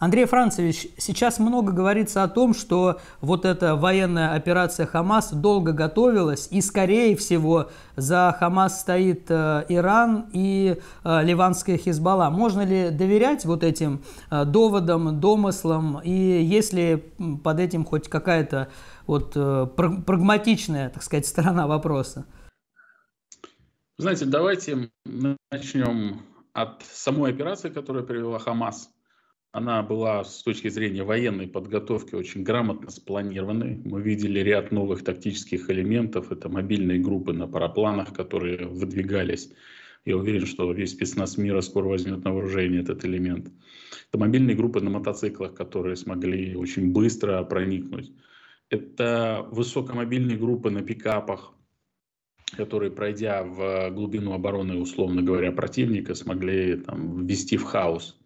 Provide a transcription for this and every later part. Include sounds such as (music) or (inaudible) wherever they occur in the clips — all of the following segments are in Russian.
Андрей Францевич, сейчас много говорится о том, что вот эта военная операция Хамас долго готовилась, и, скорее всего, за Хамас стоит э, Иран и э, ливанская Хизбалла. Можно ли доверять вот этим э, доводам, домыслам, и есть ли под этим хоть какая-то вот прагматичная, так сказать, сторона вопроса? Знаете, давайте начнем от самой операции, которая привела Хамас она была с точки зрения военной подготовки очень грамотно спланированной. Мы видели ряд новых тактических элементов. Это мобильные группы на парапланах, которые выдвигались. Я уверен, что весь спецназ мира скоро возьмет на вооружение этот элемент. Это мобильные группы на мотоциклах, которые смогли очень быстро проникнуть. Это высокомобильные группы на пикапах, которые, пройдя в глубину обороны, условно говоря, противника, смогли там, ввести в хаос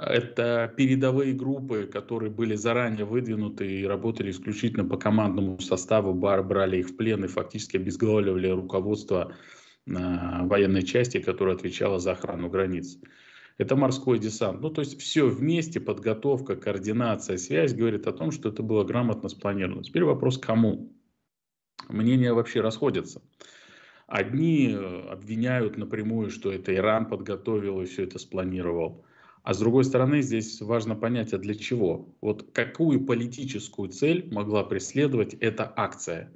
это передовые группы, которые были заранее выдвинуты и работали исключительно по командному составу, Бар брали их в плен и фактически обезглавливали руководство а, военной части, которая отвечала за охрану границ. Это морской десант. Ну, то есть все вместе, подготовка, координация, связь говорит о том, что это было грамотно спланировано. Теперь вопрос, кому? Мнения вообще расходятся. Одни э, обвиняют напрямую, что это Иран подготовил и все это спланировал. А с другой стороны, здесь важно понять, а для чего? Вот какую политическую цель могла преследовать эта акция?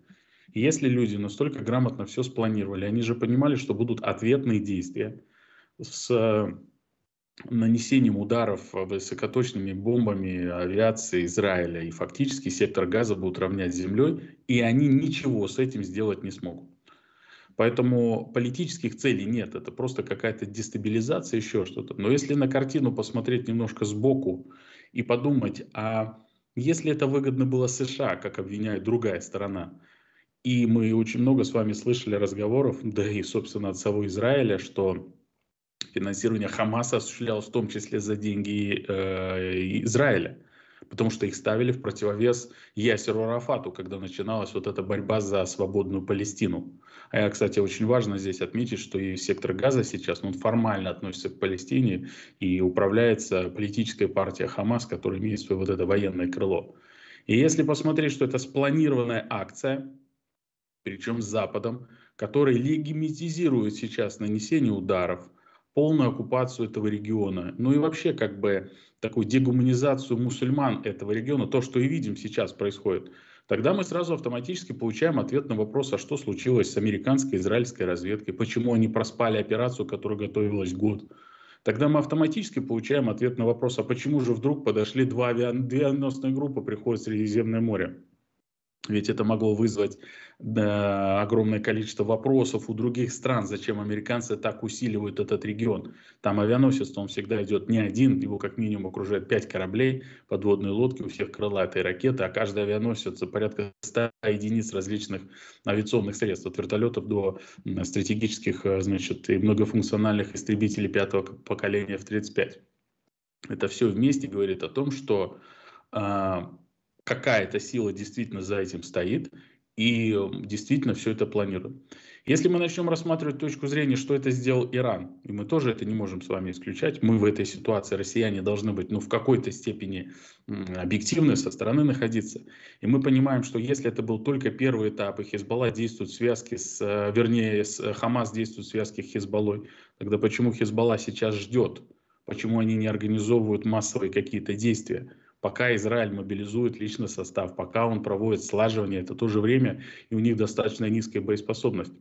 Если люди настолько грамотно все спланировали, они же понимали, что будут ответные действия с нанесением ударов высокоточными бомбами авиации Израиля, и фактически сектор газа будут равнять с землей, и они ничего с этим сделать не смогут. Поэтому политических целей нет, это просто какая-то дестабилизация, еще что-то. Но если на картину посмотреть немножко сбоку и подумать, а если это выгодно было США, как обвиняет другая сторона, и мы очень много с вами слышали разговоров, (laughs) да и, собственно, от самого Израиля, что финансирование Хамаса осуществлялось в том числе за деньги э, Израиля потому что их ставили в противовес Ясеру Арафату, когда начиналась вот эта борьба за свободную Палестину. А, я, кстати, очень важно здесь отметить, что и сектор Газа сейчас, ну, он формально относится к Палестине и управляется политической партией Хамас, которая имеет свое вот это военное крыло. И если посмотреть, что это спланированная акция, причем с Западом, который легимитизирует сейчас нанесение ударов – полную оккупацию этого региона. Ну и вообще как бы такую дегуманизацию мусульман этого региона, то, что и видим сейчас происходит, тогда мы сразу автоматически получаем ответ на вопрос, а что случилось с американской израильской разведкой, почему они проспали операцию, которая готовилась год. Тогда мы автоматически получаем ответ на вопрос, а почему же вдруг подошли два авианосные группы, приходят в Средиземное море. Ведь это могло вызвать да, огромное количество вопросов у других стран, зачем американцы так усиливают этот регион. Там авианосец, он всегда идет не один, его как минимум окружает пять кораблей, подводные лодки, у всех крылатые ракеты, а каждый авианосец порядка 100 единиц различных авиационных средств, от вертолетов до стратегических э, значит, и многофункциональных истребителей пятого поколения в 35. Это все вместе говорит о том, что а, какая-то сила действительно за этим стоит и эм, действительно все это планирует. Если мы начнем рассматривать точку зрения, что это сделал Иран, и мы тоже это не можем с вами исключать, мы в этой ситуации, россияне, должны быть ну, в какой-то степени объективны, со стороны находиться. И мы понимаем, что если это был только первый этап, и Хизбалла действует в связке с, э, вернее, с э, Хамас действует в связке с Хизбаллой, тогда почему Хизбалла сейчас ждет? Почему они не организовывают массовые какие-то действия? пока Израиль мобилизует личный состав, пока он проводит слаживание, это то же время, и у них достаточно низкая боеспособность.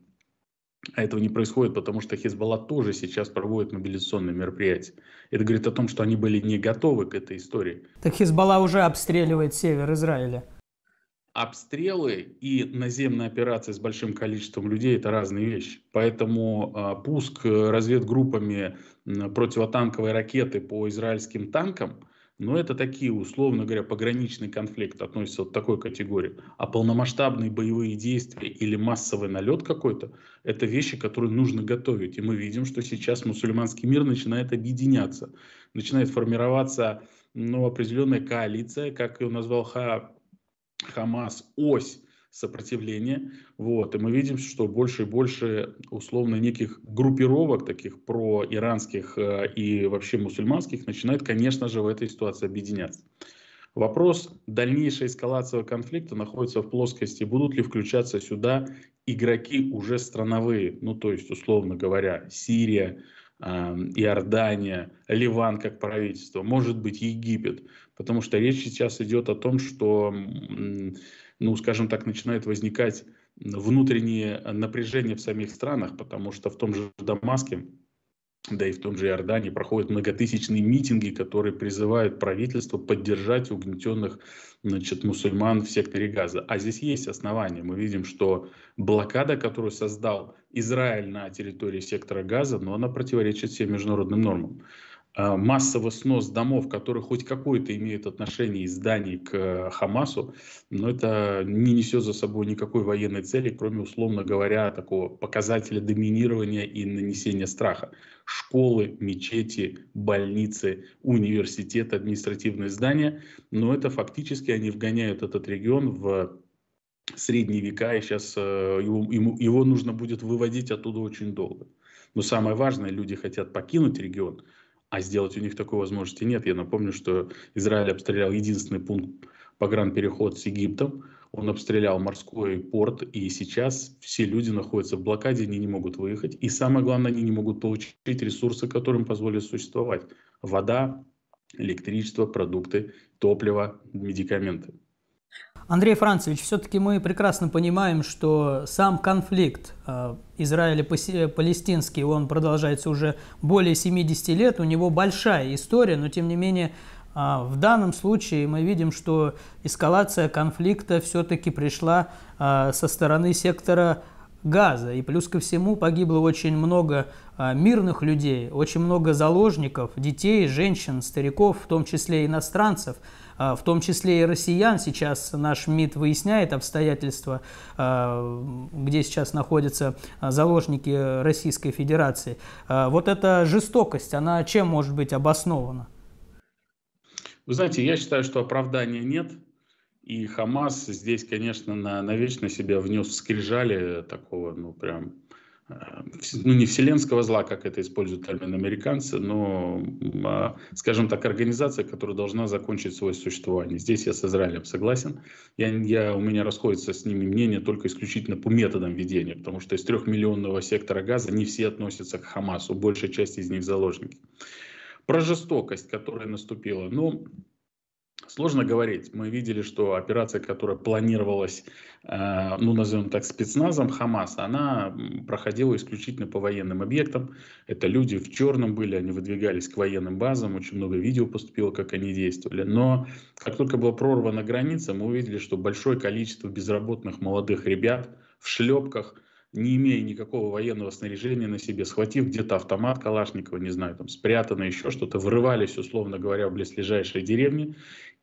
А этого не происходит, потому что Хизбалла тоже сейчас проводит мобилизационные мероприятия. Это говорит о том, что они были не готовы к этой истории. Так Хизбалла уже обстреливает север Израиля. Обстрелы и наземные операции с большим количеством людей – это разные вещи. Поэтому а, пуск э, разведгруппами противотанковой ракеты по израильским танкам – но это такие, условно говоря, пограничный конфликт относится к такой категории. А полномасштабные боевые действия или массовый налет какой-то – это вещи, которые нужно готовить. И мы видим, что сейчас мусульманский мир начинает объединяться, начинает формироваться ну, определенная коалиция, как ее назвал Ха, Хамас, ось сопротивление. Вот. И мы видим, что больше и больше условно неких группировок, таких проиранских э, и вообще мусульманских, начинает, конечно же, в этой ситуации объединяться. Вопрос дальнейшей эскалации конфликта находится в плоскости, будут ли включаться сюда игроки уже страновые, ну то есть, условно говоря, Сирия, эм, Иордания, Ливан как правительство, может быть, Египет. Потому что речь сейчас идет о том, что ну, скажем так, начинает возникать внутреннее напряжение в самих странах, потому что в том же Дамаске, да и в том же Иордании проходят многотысячные митинги, которые призывают правительство поддержать угнетенных значит, мусульман в секторе Газа. А здесь есть основания. Мы видим, что блокада, которую создал Израиль на территории сектора Газа, но она противоречит всем международным нормам. А, массовый снос домов, которые хоть какое-то имеют отношение из зданий к э, Хамасу, но это не несет за собой никакой военной цели, кроме, условно говоря, такого показателя доминирования и нанесения страха. Школы, мечети, больницы, университет, административные здания, но это фактически они вгоняют этот регион в средние века, и сейчас э, его, ему, его нужно будет выводить оттуда очень долго. Но самое важное, люди хотят покинуть регион, а сделать у них такой возможности нет. Я напомню, что Израиль обстрелял единственный пункт погранпереход с Египтом, он обстрелял морской порт, и сейчас все люди находятся в блокаде, они не могут выехать. И самое главное, они не могут получить ресурсы, которым позволят существовать. Вода, электричество, продукты, топливо, медикаменты. Андрей Францевич, все-таки мы прекрасно понимаем, что сам конфликт э, Израиля-Палестинский, он продолжается уже более 70 лет, у него большая история, но тем не менее э, в данном случае мы видим, что эскалация конфликта все-таки пришла э, со стороны сектора газа. И плюс ко всему погибло очень много мирных людей, очень много заложников, детей, женщин, стариков, в том числе иностранцев – а, в том числе и россиян. Сейчас наш МИД выясняет обстоятельства, а, где сейчас находятся а, заложники Российской Федерации. Вот эта жестокость, она чем может быть обоснована? Вы знаете, я считаю, что оправдания нет. И Хамас здесь, конечно, на, навечно себя внес в скрижали такого, ну, прям ну, не вселенского зла, как это используют термин американцы, но, а, скажем так, организация, которая должна закончить свое существование. Здесь я с Израилем согласен. Я, я, у меня расходится с ними мнение только исключительно по методам ведения, потому что из трехмиллионного сектора газа не все относятся к Хамасу, большая часть из них заложники. Про жестокость, которая наступила. Ну, Сложно говорить. Мы видели, что операция, которая планировалась, э, ну, назовем так, спецназом Хамаса, она проходила исключительно по военным объектам. Это люди в черном были, они выдвигались к военным базам, очень много видео поступило, как они действовали. Но как только была прорвана граница, мы увидели, что большое количество безработных молодых ребят в шлепках – не имея никакого военного снаряжения на себе, схватив где-то автомат Калашникова, не знаю, там спрятано еще что-то, врывались, условно говоря, в близлежащие деревни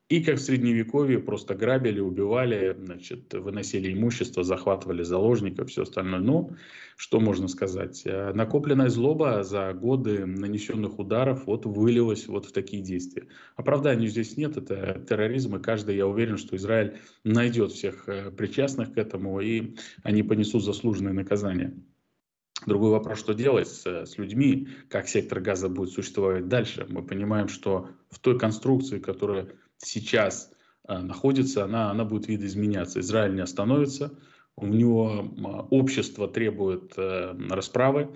и как в средневековье просто грабили, убивали, значит, выносили имущество, захватывали заложников, все остальное. Но что можно сказать? Э, накопленная злоба за годы нанесенных ударов вот вылилась вот в такие действия. Оправданий здесь нет, это терроризм, и каждый, я уверен, что Израиль найдет всех э, причастных к этому, и они понесут заслуженные наказания. Другой вопрос, что делать с, с людьми, как сектор газа будет существовать дальше. Мы понимаем, что в той конструкции, которая сейчас э, находится, она, она будет видоизменяться. Израиль не остановится, у него общество требует э, расправы,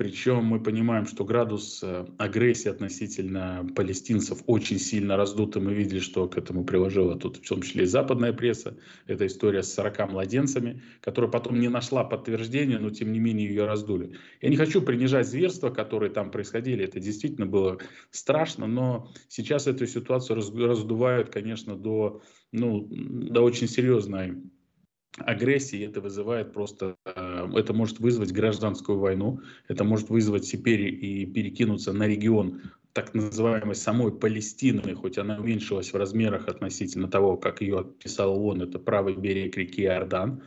причем мы понимаем, что градус э, агрессии относительно палестинцев очень сильно раздут, и мы видели, что к этому приложила тут в том числе и западная пресса. Это история с 40 младенцами, которая потом не нашла подтверждения, но тем не менее ее раздули. Я не хочу принижать зверства, которые там происходили, это действительно было страшно, но сейчас эту ситуацию раздувают, конечно, до, ну, до очень серьезной агрессии, это вызывает просто, э, это может вызвать гражданскую войну, это может вызвать теперь и перекинуться на регион так называемой самой Палестины, хоть она уменьшилась в размерах относительно того, как ее описал ООН, это правый берег реки Иордан,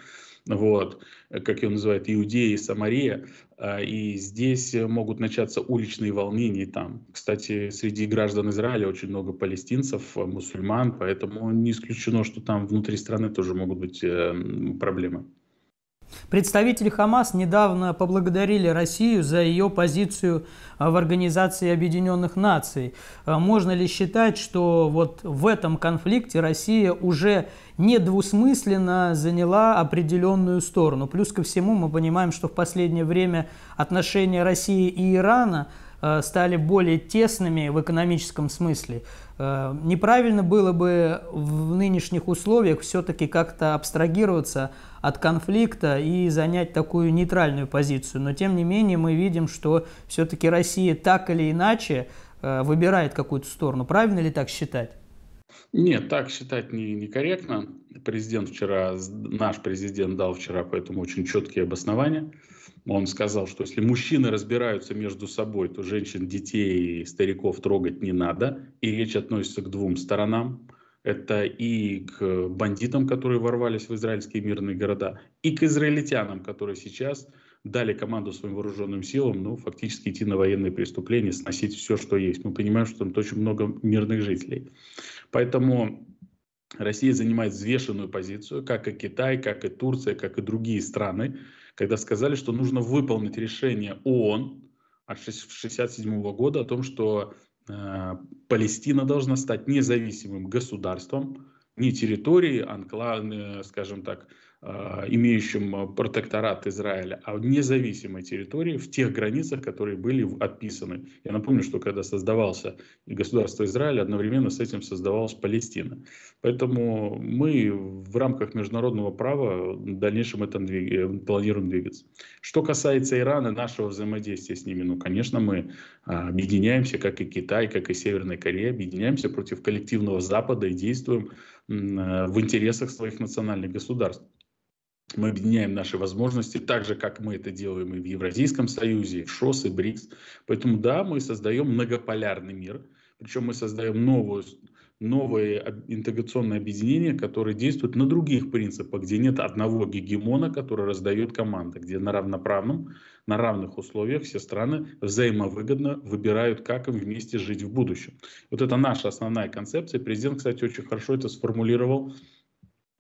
вот, э, как ее называют, Иудея и Самария, а, и здесь э, могут начаться уличные волнения там. Кстати, среди граждан Израиля очень много палестинцев, э, мусульман, поэтому не исключено, что там внутри страны тоже могут быть эм, проблемы. Представители Хамас недавно поблагодарили Россию за ее позицию а, в Организации Объединенных Наций. А, можно ли считать, что вот в этом конфликте Россия уже недвусмысленно заняла определенную сторону? Плюс ко всему мы понимаем, что в последнее время отношения России и Ирана а, стали более тесными в экономическом смысле. Э, неправильно было бы в нынешних условиях все-таки как-то абстрагироваться от конфликта и занять такую нейтральную позицию. Но тем не менее мы видим, что все-таки Россия так или иначе э, выбирает какую-то сторону. Правильно ли так считать? Нет, так считать не, некорректно. Президент вчера, наш президент дал вчера поэтому очень четкие обоснования. Он сказал, что если мужчины разбираются между собой, то женщин, детей и стариков трогать не надо. И речь относится к двум сторонам. Это и к бандитам, которые ворвались в израильские мирные города, и к израильтянам, которые сейчас дали команду своим вооруженным силам, ну, фактически идти на военные преступления, сносить все, что есть. Мы понимаем, что там очень много мирных жителей. Поэтому Россия занимает взвешенную позицию, как и Китай, как и Турция, как и другие страны, когда сказали, что нужно выполнить решение ООН от 1967 года о том, что э, Палестина должна стать независимым государством, не территорией, анклав, э, скажем так, а, имеющим а, протекторат Израиля, а в независимой территории в тех границах, которые были отписаны. Я напомню, что когда создавался государство Израиль, одновременно с этим создавалась Палестина. Поэтому мы в рамках международного права в дальнейшем этом двиг... Э, планируем двигаться. Что касается Ирана, нашего взаимодействия с ними, ну, конечно, мы а, объединяемся, как и Китай, как и Северная Корея, объединяемся против коллективного Запада и действуем в интересах своих национальных государств мы объединяем наши возможности, так же, как мы это делаем и в Евразийском Союзе, и в ШОС, и БРИКС. Поэтому да, мы создаем многополярный мир, причем мы создаем новую, новые интеграционные объединения, которые действуют на других принципах, где нет одного гегемона, который раздает команда, где на равноправном, на равных условиях все страны взаимовыгодно выбирают, как им вместе жить в будущем. Вот это наша основная концепция. Президент, кстати, очень хорошо это сформулировал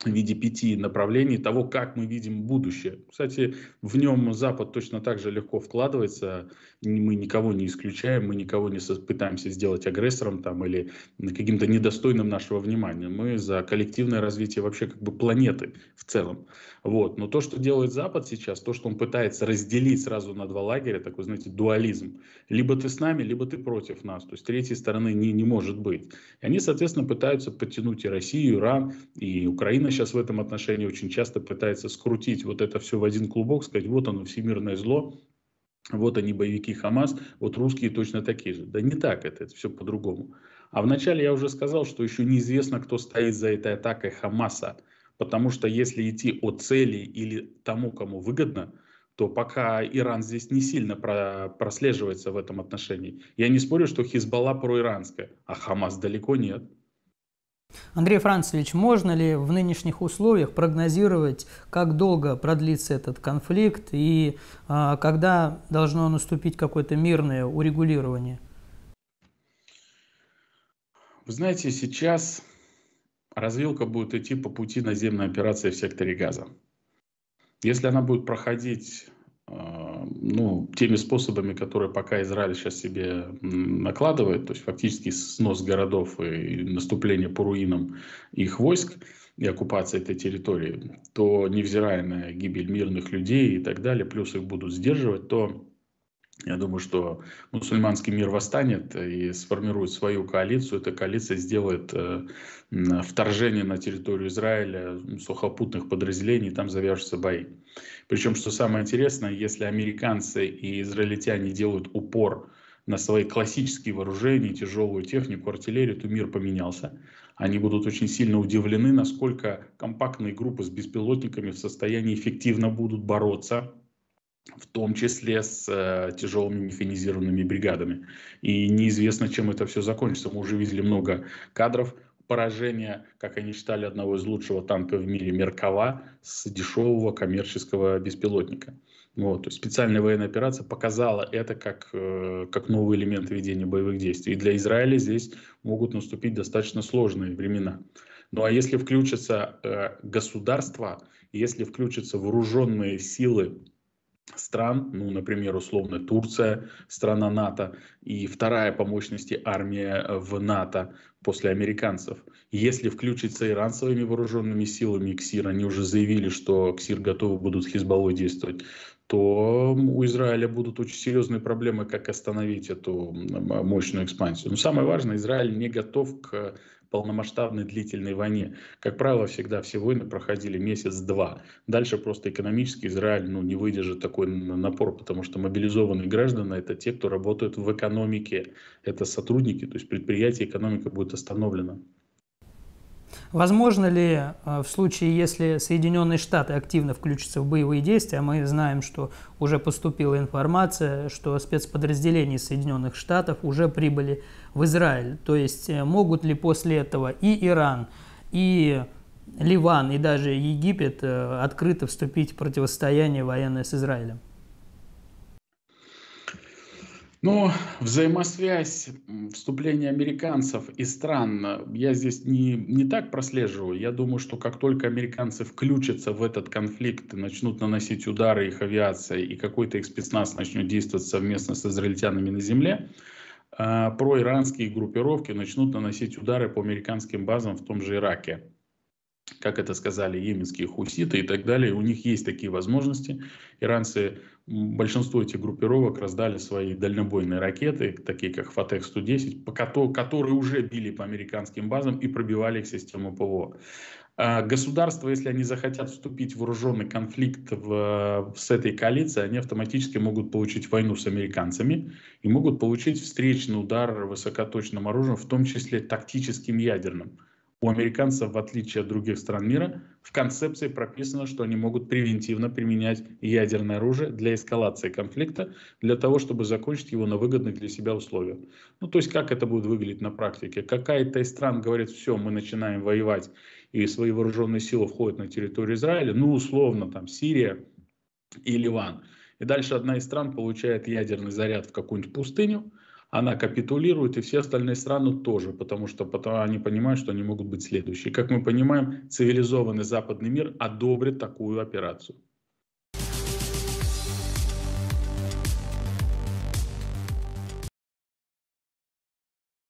в виде пяти направлений того, как мы видим будущее. Кстати, в нем Запад точно так же легко вкладывается. Мы никого не исключаем, мы никого не пытаемся сделать агрессором там, или каким-то недостойным нашего внимания. Мы за коллективное развитие вообще как бы планеты в целом. Вот. Но то, что делает Запад сейчас, то, что он пытается разделить сразу на два лагеря, такой, знаете, дуализм. Либо ты с нами, либо ты против нас. То есть третьей стороны не, не может быть. И они, соответственно, пытаются подтянуть и Россию, и Иран, и Украину сейчас в этом отношении очень часто пытается скрутить вот это все в один клубок, сказать, вот оно, всемирное зло, вот они боевики Хамас, вот русские точно такие же. Да не так это, это все по-другому. А вначале я уже сказал, что еще неизвестно, кто стоит за этой атакой Хамаса, потому что если идти о цели или тому, кому выгодно, то пока Иран здесь не сильно прослеживается в этом отношении. Я не спорю, что Хизбалла проиранская, а Хамас далеко нет. Андрей Францевич, можно ли в нынешних условиях прогнозировать, как долго продлится этот конфликт и а, когда должно наступить какое-то мирное урегулирование? Вы знаете, сейчас развилка будет идти по пути наземной операции в секторе газа. Если она будет проходить ну, теми способами, которые пока Израиль сейчас себе накладывает, то есть фактически снос городов и наступление по руинам их войск и оккупация этой территории, то невзирая на гибель мирных людей и так далее, плюс их будут сдерживать, то я думаю, что мусульманский мир восстанет и сформирует свою коалицию. Эта коалиция сделает э, вторжение на территорию Израиля сухопутных подразделений, там завяжутся бои. Причем, что самое интересное, если американцы и израильтяне делают упор на свои классические вооружения, тяжелую технику, артиллерию, то мир поменялся. Они будут очень сильно удивлены, насколько компактные группы с беспилотниками в состоянии эффективно будут бороться в том числе с э, тяжелыми механизированными бригадами. И неизвестно, чем это все закончится. Мы уже видели много кадров поражения, как они считали, одного из лучшего танка в мире Меркала с дешевого коммерческого беспилотника. Вот, то есть специальная военная операция показала это как, э, как новый элемент ведения боевых действий. И для Израиля здесь могут наступить достаточно сложные времена. Ну а если включится э, государство, если включатся вооруженные силы стран, ну, например, условно Турция, страна НАТО, и вторая по мощности армия э, в НАТО после американцев. Если включиться Иран своими вооруженными силами КСИР, они уже заявили, что КСИР готовы будут Хизбаллой действовать, то у Израиля будут очень серьезные проблемы, как остановить эту мощную экспансию. Но самое важное, Израиль не готов к полномасштабной длительной войне. Как правило, всегда все войны проходили месяц-два. Дальше просто экономически Израиль ну, не выдержит такой напор, потому что мобилизованные граждане – это те, кто работают в экономике, это сотрудники, то есть предприятие, экономика будет остановлена. Возможно ли э, в случае, если Соединенные Штаты активно включатся в боевые действия, мы знаем, что уже поступила информация, что спецподразделения Соединенных Штатов уже прибыли в Израиль. То есть э, могут ли после этого и Иран, и Ливан, и даже Египет э, открыто вступить в противостояние военное с Израилем? Ну, взаимосвязь вступления американцев и стран э, я здесь не, не так прослеживаю. Я думаю, что как только американцы включатся в этот конфликт и начнут наносить удары их авиацией, и какой-то их спецназ начнет действовать совместно с израильтянами на земле, э, проиранские группировки начнут наносить удары по американским базам в том же Ираке. Как это сказали йеменские хуситы и так далее. У них есть такие возможности. Иранцы большинство этих группировок раздали свои дальнобойные ракеты, такие как Фатех-110, которые уже били по американским базам и пробивали их систему ПВО. А государства, если они захотят вступить в вооруженный конфликт в, с этой коалицией, они автоматически могут получить войну с американцами и могут получить встречный удар высокоточным оружием, в том числе тактическим ядерным. У американцев, в отличие от других стран мира, в концепции прописано, что они могут превентивно применять ядерное оружие для эскалации конфликта, для того, чтобы закончить его на выгодных для себя условиях. Ну, то есть, как это будет выглядеть на практике? Какая-то из стран говорит, все, мы начинаем воевать, и свои вооруженные силы входят на территорию Израиля, ну, условно, там, Сирия и Ливан. И дальше одна из стран получает ядерный заряд в какую-нибудь пустыню, она капитулирует, и все остальные страны тоже, потому что потом они понимают, что они могут быть следующие. Как мы понимаем, цивилизованный западный мир одобрит такую операцию.